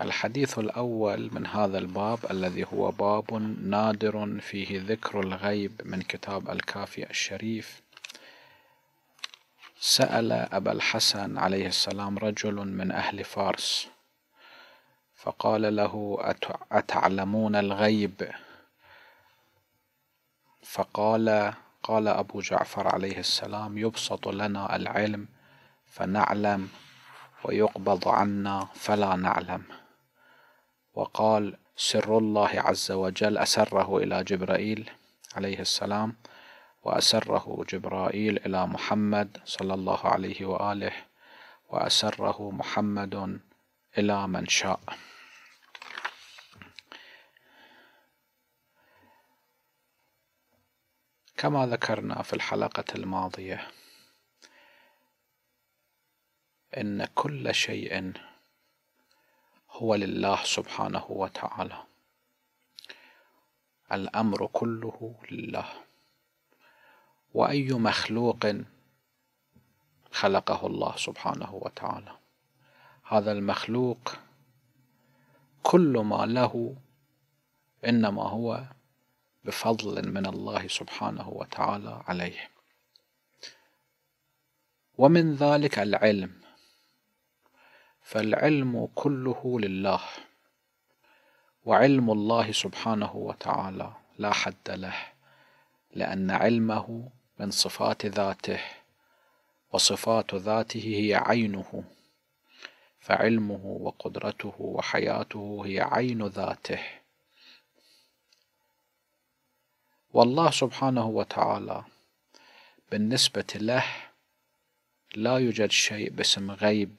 الحديث الأول من هذا الباب الذي هو باب نادر فيه ذكر الغيب من كتاب الكافي الشريف سأل أبا الحسن عليه السلام رجل من أهل فارس فقال له أتعلمون الغيب فقال قال أبو جعفر عليه السلام يبسط لنا العلم فنعلم ويقبض عنا فلا نعلم وقال سر الله عز وجل أسره إلى جبرائيل عليه السلام وأسره جبرائيل إلى محمد صلى الله عليه وآله وأسره محمد إلى من شاء كما ذكرنا في الحلقة الماضية أن كل شيء هو لله سبحانه وتعالى الامر كله لله واي مخلوق خلقه الله سبحانه وتعالى هذا المخلوق كل ما له انما هو بفضل من الله سبحانه وتعالى عليه ومن ذلك العلم فالعلم كله لله وعلم الله سبحانه وتعالى لا حد له لأن علمه من صفات ذاته وصفات ذاته هي عينه فعلمه وقدرته وحياته هي عين ذاته والله سبحانه وتعالى بالنسبة له لا يوجد شيء باسم غيب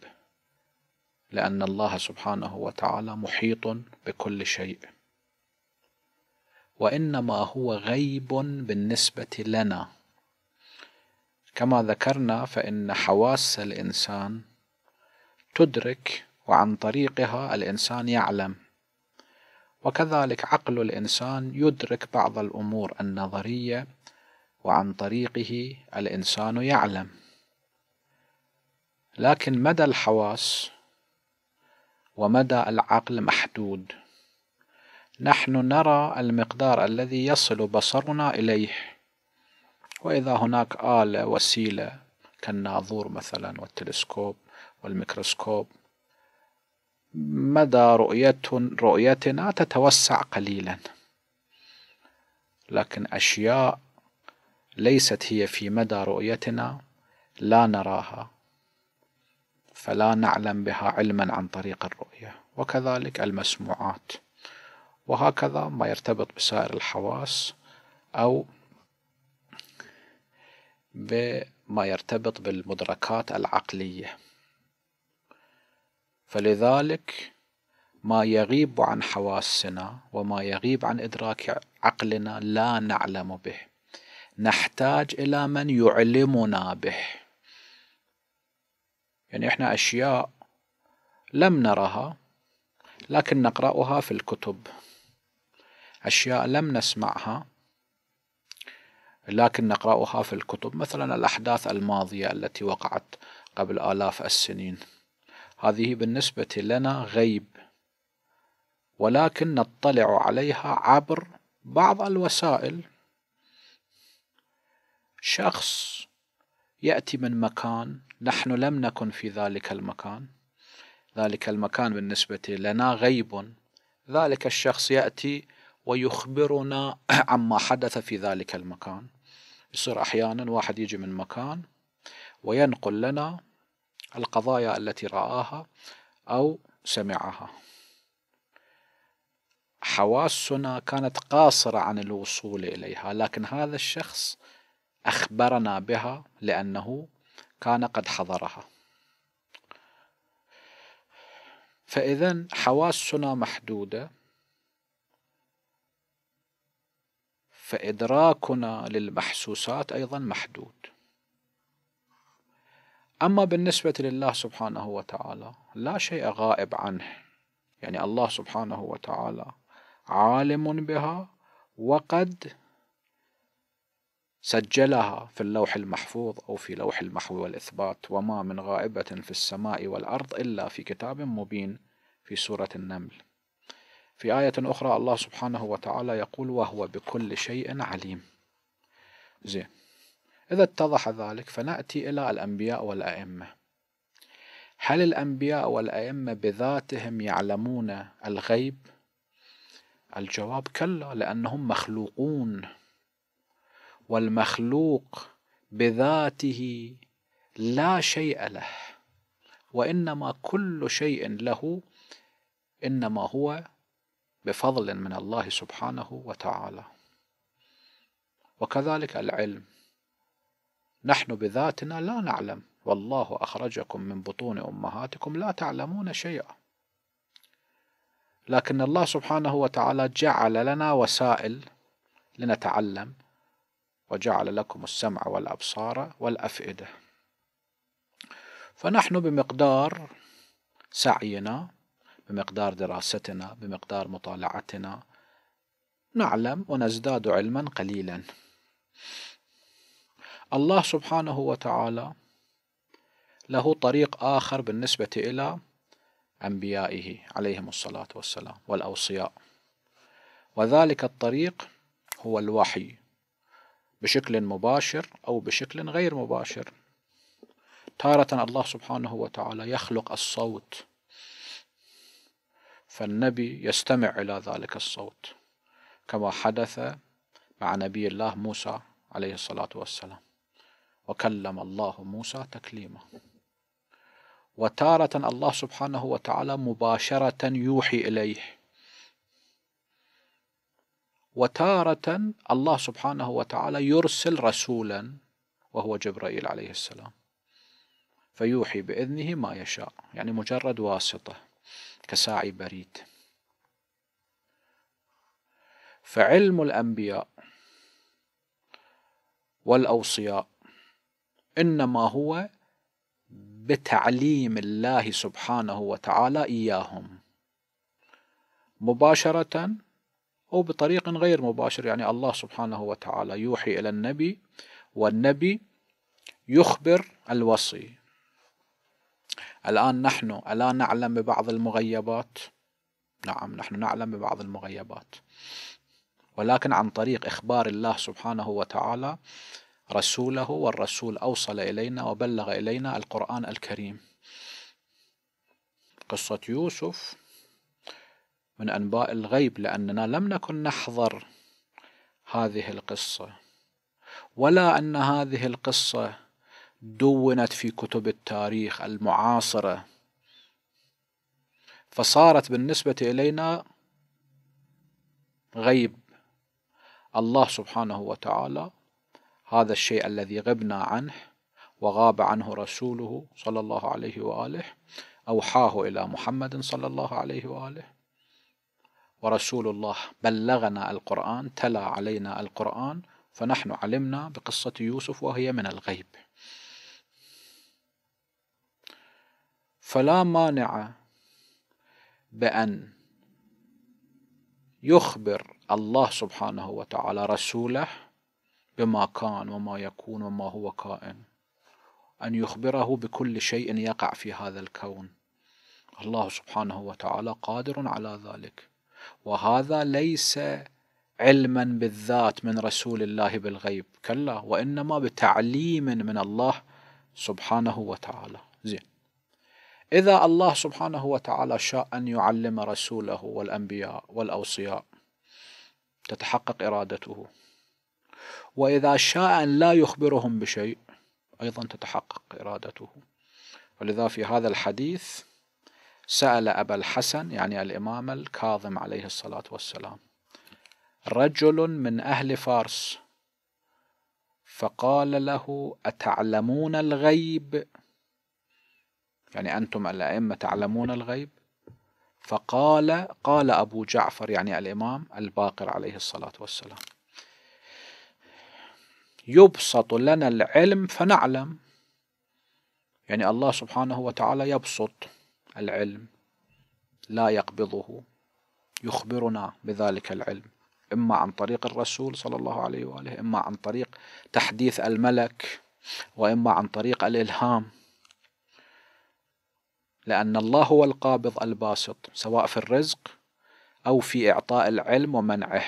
لأن الله سبحانه وتعالى محيط بكل شيء وإنما هو غيب بالنسبة لنا كما ذكرنا فإن حواس الإنسان تدرك وعن طريقها الإنسان يعلم وكذلك عقل الإنسان يدرك بعض الأمور النظرية وعن طريقه الإنسان يعلم لكن مدى الحواس ومدى العقل محدود نحن نرى المقدار الذي يصل بصرنا إليه وإذا هناك آلة وسيلة كالناظور مثلا والتلسكوب والميكروسكوب مدى رؤيتنا تتوسع قليلا لكن أشياء ليست هي في مدى رؤيتنا لا نراها فلا نعلم بها علما عن طريق الرؤية وكذلك المسموعات وهكذا ما يرتبط بسائر الحواس أو بما يرتبط بالمدركات العقلية فلذلك ما يغيب عن حواسنا وما يغيب عن إدراك عقلنا لا نعلم به نحتاج إلى من يعلمنا به يعني احنا أشياء لم نرها لكن نقرأها في الكتب أشياء لم نسمعها لكن نقرأها في الكتب مثلا الأحداث الماضية التي وقعت قبل آلاف السنين هذه بالنسبة لنا غيب ولكن نطلع عليها عبر بعض الوسائل شخص يأتي من مكان نحن لم نكن في ذلك المكان ذلك المكان بالنسبة لنا غيب ذلك الشخص يأتي ويخبرنا عما حدث في ذلك المكان يصير أحيانا واحد يجي من مكان وينقل لنا القضايا التي رآها أو سمعها حواسنا كانت قاصرة عن الوصول إليها لكن هذا الشخص أخبرنا بها لأنه كان قد حضرها فإذا حواسنا محدودة فإدراكنا للمحسوسات أيضا محدود أما بالنسبة لله سبحانه وتعالى لا شيء غائب عنه يعني الله سبحانه وتعالى عالم بها وقد سجلها في اللوح المحفوظ أو في لوح المحو والإثبات وما من غائبة في السماء والأرض إلا في كتاب مبين في سورة النمل في آية أخرى الله سبحانه وتعالى يقول وهو بكل شيء عليم زين إذا اتضح ذلك فنأتي إلى الأنبياء والأئمة هل الأنبياء والأئمة بذاتهم يعلمون الغيب؟ الجواب كلا لأنهم مخلوقون والمخلوق بذاته لا شيء له وانما كل شيء له انما هو بفضل من الله سبحانه وتعالى وكذلك العلم نحن بذاتنا لا نعلم والله اخرجكم من بطون امهاتكم لا تعلمون شيئا لكن الله سبحانه وتعالى جعل لنا وسائل لنتعلم وجعل لكم السمع والأبصار والأفئدة فنحن بمقدار سعينا بمقدار دراستنا بمقدار مطالعتنا نعلم ونزداد علما قليلا الله سبحانه وتعالى له طريق آخر بالنسبة إلى أنبيائه عليهم الصلاة والسلام والأوصياء وذلك الطريق هو الوحي بشكل مباشر أو بشكل غير مباشر تارة الله سبحانه وتعالى يخلق الصوت فالنبي يستمع إلى ذلك الصوت كما حدث مع نبي الله موسى عليه الصلاة والسلام وكلم الله موسى تكليما وتارة الله سبحانه وتعالى مباشرة يوحي إليه وتارة الله سبحانه وتعالى يرسل رسولا وهو جبرائيل عليه السلام فيوحي بإذنه ما يشاء يعني مجرد واسطة كساعي بريد فعلم الأنبياء والأوصياء إنما هو بتعليم الله سبحانه وتعالى إياهم مباشرة أو بطريق غير مباشر يعني الله سبحانه وتعالى يوحي إلى النبي والنبي يخبر الوصي الآن نحن ألا نعلم ببعض المغيبات نعم نحن نعلم ببعض المغيبات ولكن عن طريق إخبار الله سبحانه وتعالى رسوله والرسول أوصل إلينا وبلغ إلينا القرآن الكريم قصة يوسف من أنباء الغيب لأننا لم نكن نحضر هذه القصة ولا أن هذه القصة دونت في كتب التاريخ المعاصرة فصارت بالنسبة إلينا غيب الله سبحانه وتعالى هذا الشيء الذي غبنا عنه وغاب عنه رسوله صلى الله عليه وآله أوحاه إلى محمد صلى الله عليه وآله ورسول الله بلغنا القرآن تلا علينا القرآن فنحن علمنا بقصة يوسف وهي من الغيب فلا مانع بأن يخبر الله سبحانه وتعالى رسوله بما كان وما يكون وما هو كائن أن يخبره بكل شيء يقع في هذا الكون الله سبحانه وتعالى قادر على ذلك وهذا ليس علما بالذات من رسول الله بالغيب كلا وإنما بتعليم من الله سبحانه وتعالى زين إذا الله سبحانه وتعالى شاء أن يعلم رسوله والأنبياء والأوصياء تتحقق إرادته وإذا شاء أن لا يخبرهم بشيء أيضا تتحقق إرادته ولذا في هذا الحديث سأل أبا الحسن يعني الإمام الكاظم عليه الصلاة والسلام رجل من أهل فارس فقال له أتعلمون الغيب يعني أنتم الأئمة تعلمون الغيب فقال قال أبو جعفر يعني الإمام الباقر عليه الصلاة والسلام يبسط لنا العلم فنعلم يعني الله سبحانه وتعالى يبسط العلم لا يقبضه يخبرنا بذلك العلم إما عن طريق الرسول صلى الله عليه وآله إما عن طريق تحديث الملك وإما عن طريق الإلهام لأن الله هو القابض الباسط سواء في الرزق أو في إعطاء العلم ومنعه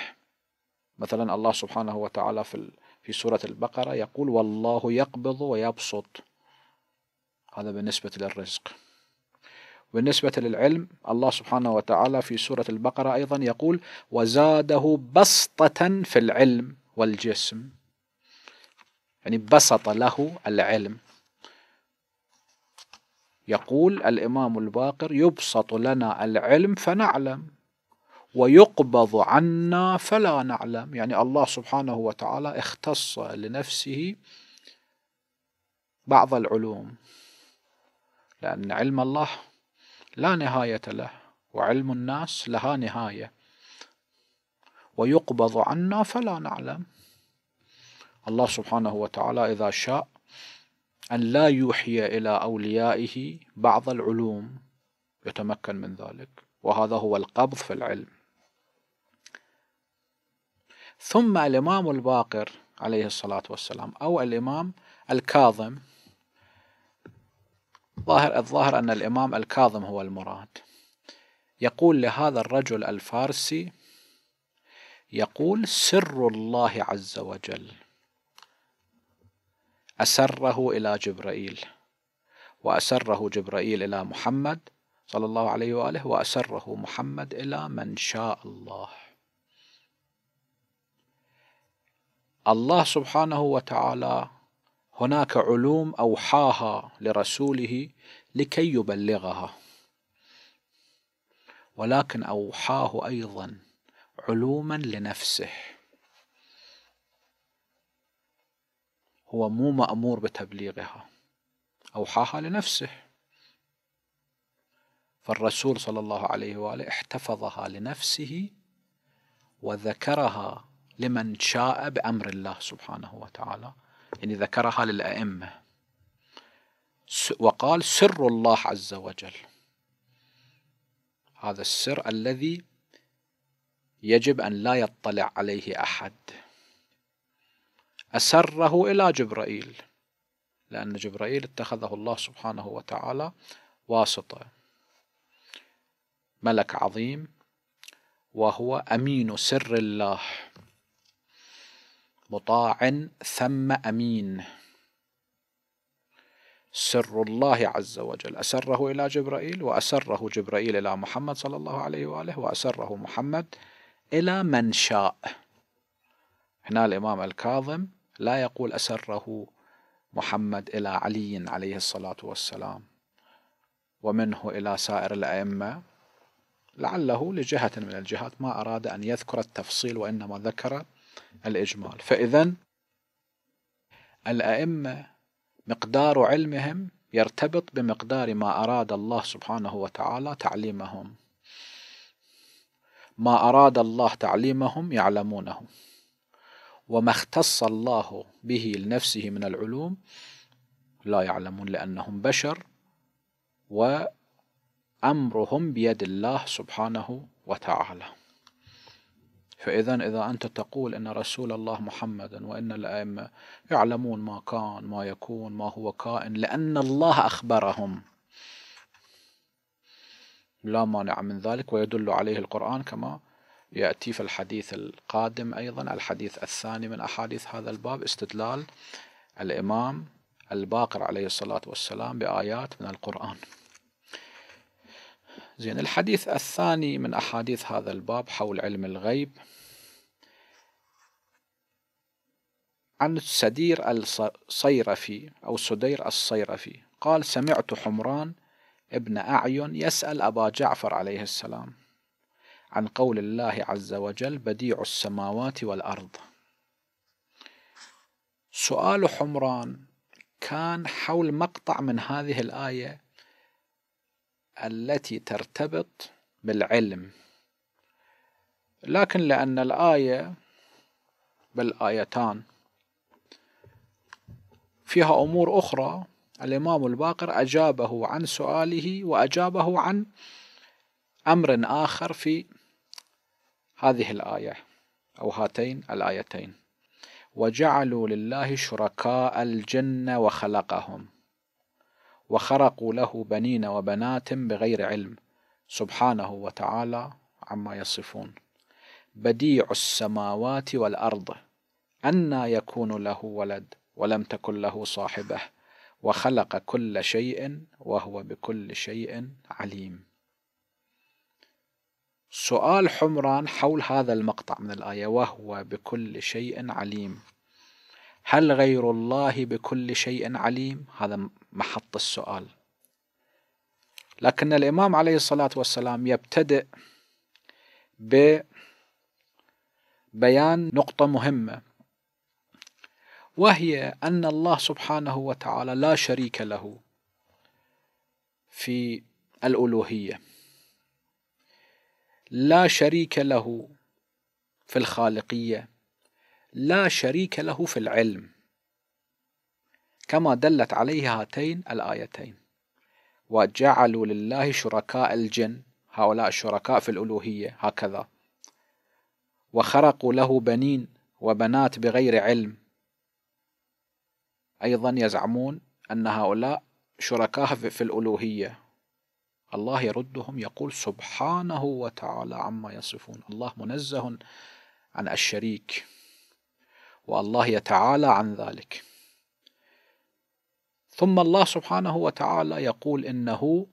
مثلا الله سبحانه وتعالى في في سورة البقرة يقول والله يقبض ويبسط هذا بالنسبة للرزق بالنسبة للعلم الله سبحانه وتعالى في سورة البقرة أيضا يقول وزاده بسطة في العلم والجسم يعني بسط له العلم يقول الإمام الباقر يبسط لنا العلم فنعلم ويقبض عنا فلا نعلم يعني الله سبحانه وتعالى اختص لنفسه بعض العلوم لأن علم الله لا نهاية له وعلم الناس لها نهاية ويقبض عنا فلا نعلم الله سبحانه وتعالى إذا شاء أن لا يوحي إلى أوليائه بعض العلوم يتمكن من ذلك وهذا هو القبض في العلم ثم الإمام الباقر عليه الصلاة والسلام أو الإمام الكاظم ظاهر الظاهر أن الإمام الكاظم هو المراد يقول لهذا الرجل الفارسي يقول سر الله عز وجل أسره إلى جبرائيل وأسره جبرائيل إلى محمد صلى الله عليه وآله وأسره محمد إلى من شاء الله الله سبحانه وتعالى هناك علوم أوحاها لرسوله لكي يبلغها ولكن أوحاه أيضا علوما لنفسه هو مو مأمور بتبليغها أوحاها لنفسه فالرسول صلى الله عليه وآله احتفظها لنفسه وذكرها لمن شاء بأمر الله سبحانه وتعالى يعني ذكرها للأئمة وقال سر الله عز وجل هذا السر الذي يجب أن لا يطلع عليه أحد أسره إلى جبرائيل لأن جبرائيل اتخذه الله سبحانه وتعالى واسطة ملك عظيم وهو أمين سر الله مطاع ثم أمين سر الله عز وجل أسره إلى جبرائيل وأسره جبرائيل إلى محمد صلى الله عليه وآله وأسره محمد إلى من شاء هنا الإمام الكاظم لا يقول أسره محمد إلى علي عليه الصلاة والسلام ومنه إلى سائر الأئمة لعله لجهة من الجهات ما أراد أن يذكر التفصيل وإنما ذكر الإجمال فإذا الأئمة مقدار علمهم يرتبط بمقدار ما أراد الله سبحانه وتعالى تعليمهم ما أراد الله تعليمهم يعلمونه وما اختص الله به لنفسه من العلوم لا يعلمون لأنهم بشر وأمرهم بيد الله سبحانه وتعالى فإذا إذا أنت تقول أن رسول الله محمدا وأن الأئمة يعلمون ما كان ما يكون ما هو كائن لأن الله أخبرهم لا مانع من ذلك ويدل عليه القرآن كما يأتي في الحديث القادم أيضا الحديث الثاني من أحاديث هذا الباب استدلال الإمام الباقر عليه الصلاة والسلام بآيات من القرآن زين الحديث الثاني من أحاديث هذا الباب حول علم الغيب عن السدير الصيرفي أو سدير الصيرفي قال سمعت حمران ابن أعين يسأل أبا جعفر عليه السلام عن قول الله عز وجل بديع السماوات والأرض سؤال حمران كان حول مقطع من هذه الآية التي ترتبط بالعلم لكن لأن الآية بل آيتان فيها أمور أخرى الإمام الباقر أجابه عن سؤاله وأجابه عن أمر آخر في هذه الآية أو هاتين الآيتين وجعلوا لله شركاء الجن وخلقهم وخرقوا له بنين وبنات بغير علم سبحانه وتعالى عما يصفون بديع السماوات والارض انى يكون له ولد ولم تكن له صاحبه وخلق كل شيء وهو بكل شيء عليم سؤال حمران حول هذا المقطع من الايه وهو بكل شيء عليم هل غير الله بكل شيء عليم هذا محط السؤال لكن الإمام عليه الصلاة والسلام يبتدئ ببيان نقطة مهمة وهي أن الله سبحانه وتعالى لا شريك له في الألوهية لا شريك له في الخالقية لا شريك له في العلم كما دلت عليه هاتين الآيتين وجعلوا لله شركاء الجن هؤلاء الشركاء في الألوهية هكذا وخرقوا له بنين وبنات بغير علم أيضا يزعمون أن هؤلاء شركاء في الألوهية الله يردهم يقول سبحانه وتعالى عما يصفون الله منزه عن الشريك والله يتعالى عن ذلك ثم الله سبحانه وتعالى يقول انه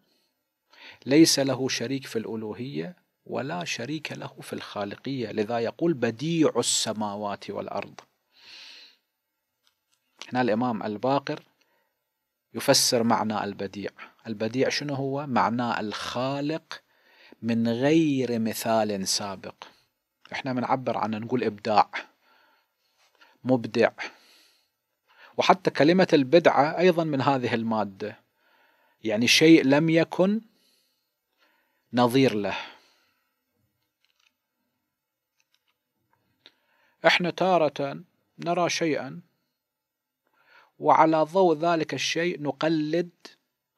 ليس له شريك في الالوهيه ولا شريك له في الخالقيه لذا يقول بديع السماوات والارض هنا الامام الباقر يفسر معنى البديع البديع شنو هو معنى الخالق من غير مثال سابق احنا بنعبر عنه نقول ابداع مبدع وحتى كلمة البدعة أيضا من هذه المادة يعني شيء لم يكن نظير له احنا تارة نرى شيئا وعلى ضوء ذلك الشيء نقلد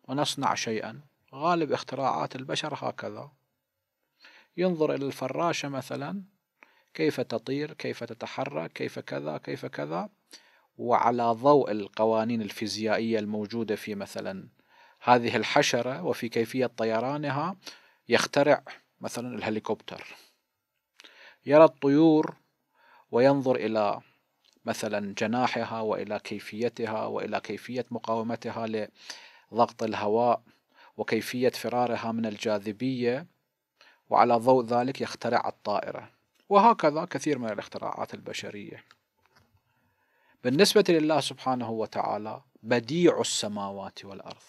ونصنع شيئا غالب اختراعات البشر هكذا ينظر إلى الفراشة مثلا كيف تطير كيف تتحرك كيف كذا كيف كذا وعلى ضوء القوانين الفيزيائية الموجودة في مثلا هذه الحشرة وفي كيفية طيرانها يخترع مثلا الهليكوبتر يرى الطيور وينظر إلى مثلا جناحها وإلى كيفيتها وإلى كيفية مقاومتها لضغط الهواء وكيفية فرارها من الجاذبية وعلى ضوء ذلك يخترع الطائرة وهكذا كثير من الاختراعات البشرية بالنسبة لله سبحانه وتعالى بديع السماوات والأرض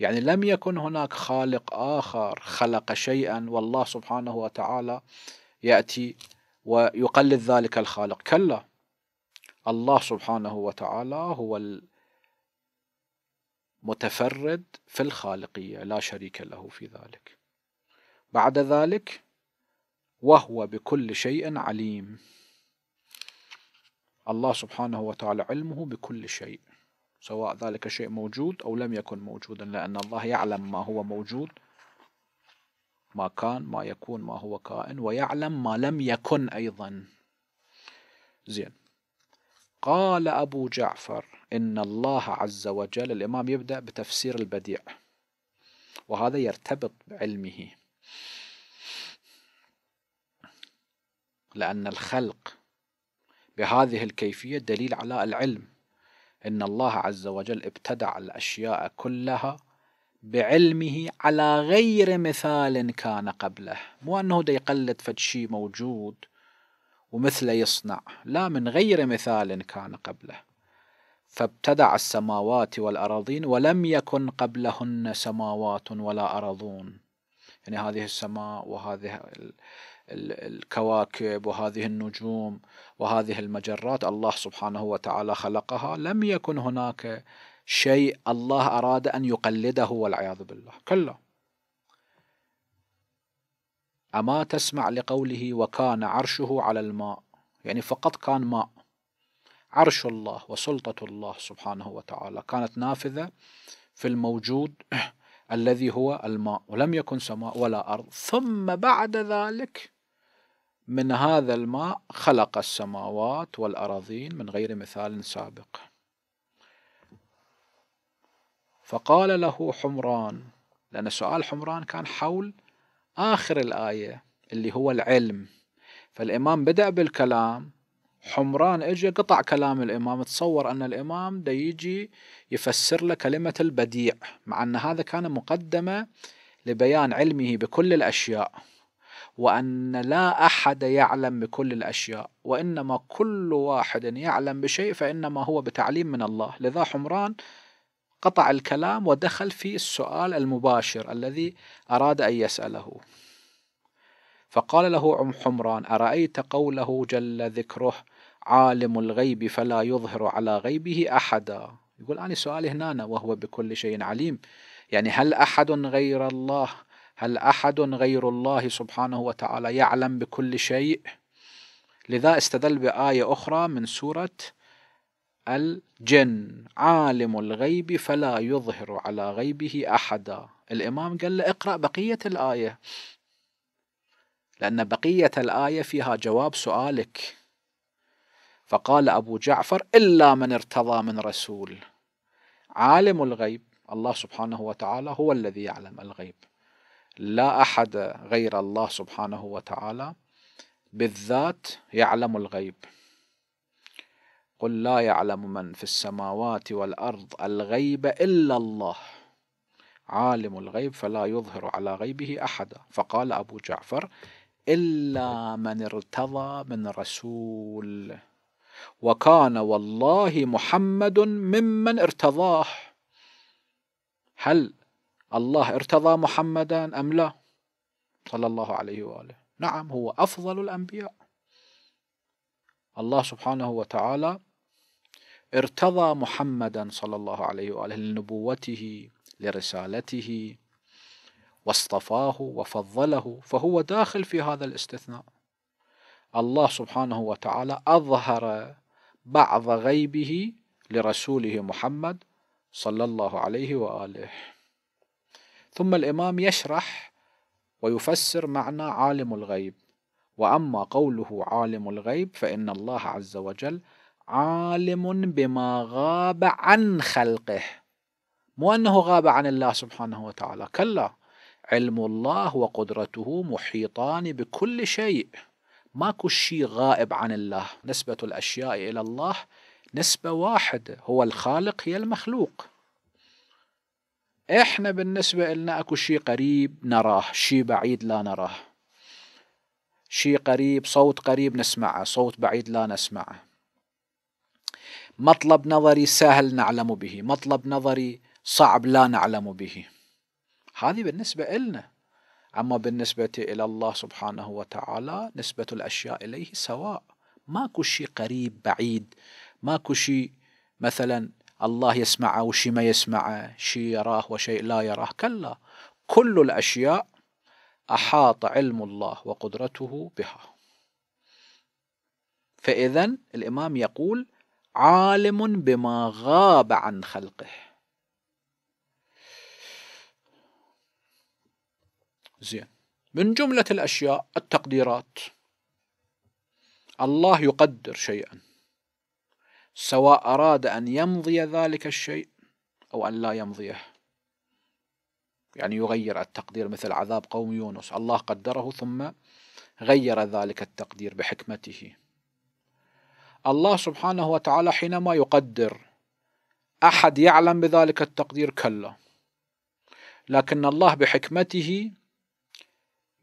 يعني لم يكن هناك خالق آخر خلق شيئا والله سبحانه وتعالى يأتي ويقلد ذلك الخالق كلا الله سبحانه وتعالى هو المتفرد في الخالقية لا شريك له في ذلك بعد ذلك وهو بكل شيء عليم الله سبحانه وتعالى علمه بكل شيء سواء ذلك شيء موجود أو لم يكن موجودا لأن الله يعلم ما هو موجود ما كان ما يكون ما هو كائن ويعلم ما لم يكن أيضا زين قال أبو جعفر إن الله عز وجل الإمام يبدأ بتفسير البديع وهذا يرتبط بعلمه لأن الخلق بهذه الكيفية دليل على العلم إن الله عز وجل ابتدع الأشياء كلها بعلمه على غير مثال كان قبله مو أنه دا يقلد فد شيء موجود ومثله يصنع لا من غير مثال كان قبله فابتدع السماوات والأراضين ولم يكن قبلهن سماوات ولا أرضون يعني هذه السماء وهذه الكواكب وهذه النجوم وهذه المجرات الله سبحانه وتعالى خلقها لم يكن هناك شيء الله أراد أن يقلده والعياذ بالله كلا أما تسمع لقوله وكان عرشه على الماء يعني فقط كان ماء عرش الله وسلطة الله سبحانه وتعالى كانت نافذة في الموجود الذي هو الماء ولم يكن سماء ولا أرض ثم بعد ذلك من هذا الماء خلق السماوات والأراضين من غير مثال سابق فقال له حمران لأن سؤال حمران كان حول آخر الآية اللي هو العلم فالإمام بدأ بالكلام حمران اجى قطع كلام الامام تصور ان الامام دا يجي يفسر له كلمه البديع مع ان هذا كان مقدمه لبيان علمه بكل الاشياء وأن لا أحد يعلم بكل الأشياء وإنما كل واحد يعلم بشيء فإنما هو بتعليم من الله لذا حمران قطع الكلام ودخل في السؤال المباشر الذي أراد أن يسأله فقال له عم حمران أرأيت قوله جل ذكره عالم الغيب فلا يظهر على غيبه أحدا يقول أنا سؤالي هنا وهو بكل شيء عليم يعني هل أحد غير الله هل احد غير الله سبحانه وتعالى يعلم بكل شيء لذا استدل بايه اخرى من سوره الجن عالم الغيب فلا يظهر على غيبه احدا الامام قال له اقرا بقيه الايه لان بقيه الايه فيها جواب سؤالك فقال ابو جعفر الا من ارتضى من رسول عالم الغيب الله سبحانه وتعالى هو الذي يعلم الغيب لا أحد غير الله سبحانه وتعالى بالذات يعلم الغيب قل لا يعلم من في السماوات والأرض الغيب إلا الله عالم الغيب فلا يظهر على غيبه أحدا فقال أبو جعفر إلا من ارتضى من رسول وكان والله محمد ممن ارتضاه هل الله ارتضى محمدا أم لا صلى الله عليه وآله نعم هو أفضل الأنبياء الله سبحانه وتعالى ارتضى محمدا صلى الله عليه وآله لنبوته لرسالته واصطفاه وفضله فهو داخل في هذا الاستثناء الله سبحانه وتعالى أظهر بعض غيبه لرسوله محمد صلى الله عليه وآله ثم الإمام يشرح ويفسر معنى عالم الغيب وأما قوله عالم الغيب فإن الله عز وجل عالم بما غاب عن خلقه مو أنه غاب عن الله سبحانه وتعالى كلا علم الله وقدرته محيطان بكل شيء ماكو شيء غائب عن الله نسبة الأشياء إلى الله نسبة واحدة هو الخالق هي المخلوق احنا بالنسبة لنا اكو شي قريب نراه شي بعيد لا نراه شي قريب صوت قريب نسمعه صوت بعيد لا نسمعه مطلب نظري سهل نعلم به مطلب نظري صعب لا نعلم به هذه بالنسبة لنا أما بالنسبة إلى الله سبحانه وتعالى نسبة الأشياء إليه سواء ماكو شيء قريب بعيد ماكو شيء مثلا الله يسمعه وشي ما يسمعه شي يراه وشيء لا يراه كلا كل الأشياء أحاط علم الله وقدرته بها فإذا الإمام يقول عالم بما غاب عن خلقه زين من جملة الأشياء التقديرات الله يقدر شيئا سواء أراد أن يمضي ذلك الشيء أو أن لا يمضيه يعني يغير التقدير مثل عذاب قوم يونس الله قدره ثم غير ذلك التقدير بحكمته الله سبحانه وتعالى حينما يقدر أحد يعلم بذلك التقدير كلا لكن الله بحكمته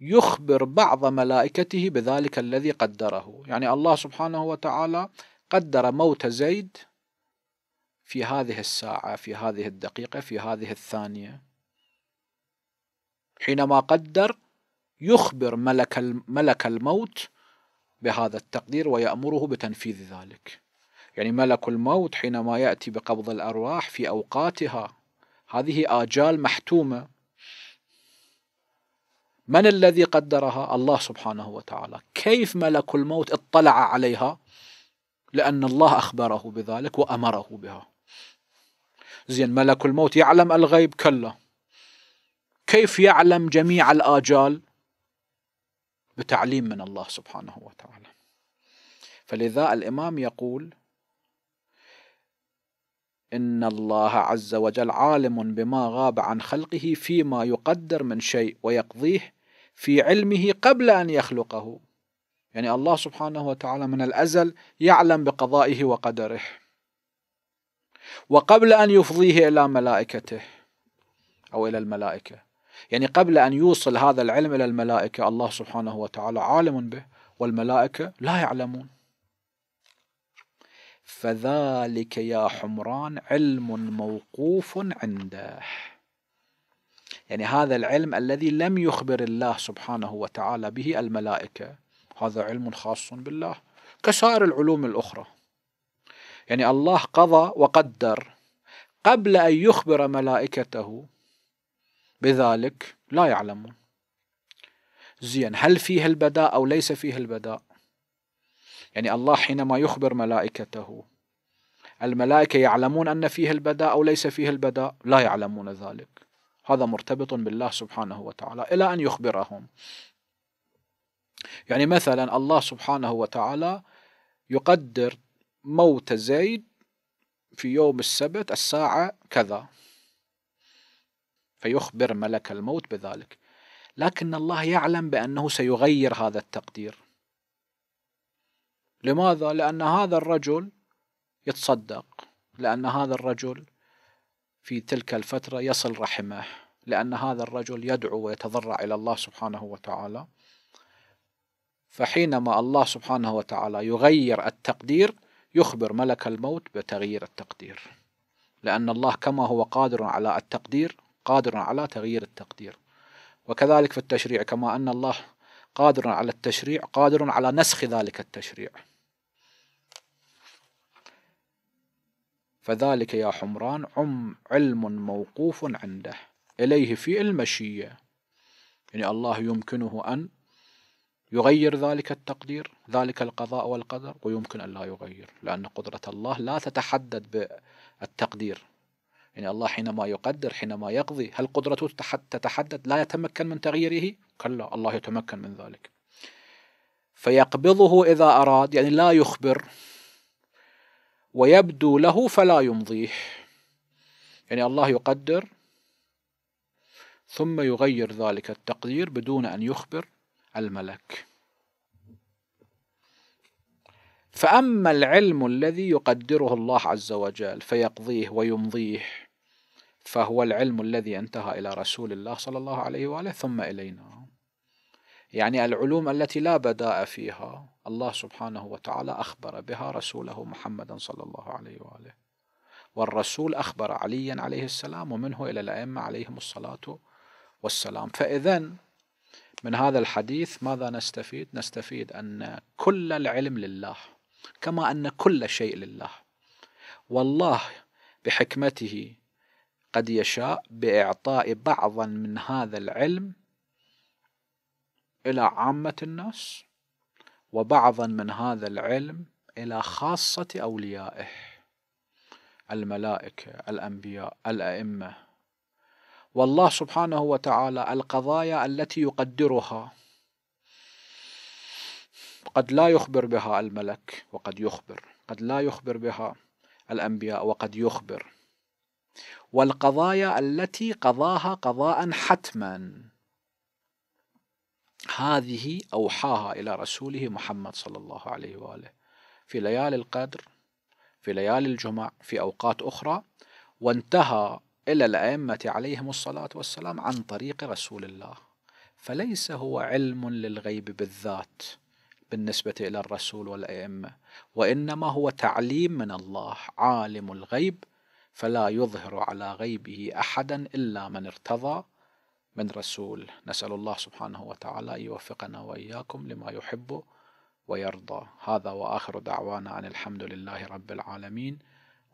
يخبر بعض ملائكته بذلك الذي قدره يعني الله سبحانه وتعالى قدر موت زيد في هذه الساعة في هذه الدقيقة في هذه الثانية حينما قدر يخبر ملك ملك الموت بهذا التقدير ويأمره بتنفيذ ذلك يعني ملك الموت حينما يأتي بقبض الأرواح في أوقاتها هذه آجال محتومة من الذي قدرها الله سبحانه وتعالى كيف ملك الموت اطلع عليها لأن الله أخبره بذلك وأمره بها زين ملك الموت يعلم الغيب كلا كيف يعلم جميع الآجال بتعليم من الله سبحانه وتعالى فلذا الإمام يقول إن الله عز وجل عالم بما غاب عن خلقه فيما يقدر من شيء ويقضيه في علمه قبل أن يخلقه يعني الله سبحانه وتعالى من الأزل يعلم بقضائه وقدره وقبل أن يفضيه إلى ملائكته أو إلى الملائكة يعني قبل أن يوصل هذا العلم إلى الملائكة الله سبحانه وتعالى عالم به والملائكة لا يعلمون فذلك يا حمران علم موقوف عنده يعني هذا العلم الذي لم يخبر الله سبحانه وتعالى به الملائكة هذا علم خاص بالله كسائر العلوم الأخرى يعني الله قضى وقدر قبل أن يخبر ملائكته بذلك لا يعلمون زين هل فيه البداء أو ليس فيه البداء يعني الله حينما يخبر ملائكته الملائكة يعلمون أن فيه البداء أو ليس فيه البداء لا يعلمون ذلك هذا مرتبط بالله سبحانه وتعالى إلى أن يخبرهم يعني مثلا الله سبحانه وتعالى يقدر موت زيد في يوم السبت الساعة كذا فيخبر ملك الموت بذلك لكن الله يعلم بأنه سيغير هذا التقدير لماذا؟ لأن هذا الرجل يتصدق لأن هذا الرجل في تلك الفترة يصل رحمه لأن هذا الرجل يدعو ويتضرع إلى الله سبحانه وتعالى فحينما الله سبحانه وتعالى يغير التقدير يخبر ملك الموت بتغيير التقدير لأن الله كما هو قادر على التقدير قادر على تغيير التقدير وكذلك في التشريع كما أن الله قادر على التشريع قادر على نسخ ذلك التشريع فذلك يا حمران عم علم موقوف عنده إليه في المشية يعني الله يمكنه أن يغير ذلك التقدير ذلك القضاء والقدر ويمكن أن لا يغير لأن قدرة الله لا تتحدد بالتقدير يعني الله حينما يقدر حينما يقضي هل قدرته تتحدد لا يتمكن من تغييره كلا الله يتمكن من ذلك فيقبضه إذا أراد يعني لا يخبر ويبدو له فلا يمضيه يعني الله يقدر ثم يغير ذلك التقدير بدون أن يخبر الملك فأما العلم الذي يقدره الله عز وجل فيقضيه ويمضيه فهو العلم الذي انتهى إلى رسول الله صلى الله عليه وآله ثم إلينا يعني العلوم التي لا بداء فيها الله سبحانه وتعالى أخبر بها رسوله محمدا صلى الله عليه وآله والرسول أخبر عليا عليه السلام ومنه إلى الأئمة عليهم الصلاة والسلام فإذا من هذا الحديث ماذا نستفيد؟ نستفيد أن كل العلم لله كما أن كل شيء لله والله بحكمته قد يشاء بإعطاء بعضا من هذا العلم إلى عامة الناس وبعضا من هذا العلم إلى خاصة أوليائه الملائكة الأنبياء الأئمة والله سبحانه وتعالى القضايا التي يقدرها قد لا يخبر بها الملك وقد يخبر قد لا يخبر بها الأنبياء وقد يخبر والقضايا التي قضاها قضاء حتما هذه أوحاها إلى رسوله محمد صلى الله عليه وآله في ليالي القدر في ليالي الجمع في أوقات أخرى وانتهى إلى الأئمة عليهم الصلاة والسلام عن طريق رسول الله فليس هو علم للغيب بالذات بالنسبة إلى الرسول والأئمة وإنما هو تعليم من الله عالم الغيب فلا يظهر على غيبه أحدا إلا من ارتضى من رسول نسأل الله سبحانه وتعالى يوفقنا وإياكم لما يحب ويرضى هذا وآخر دعوانا أن الحمد لله رب العالمين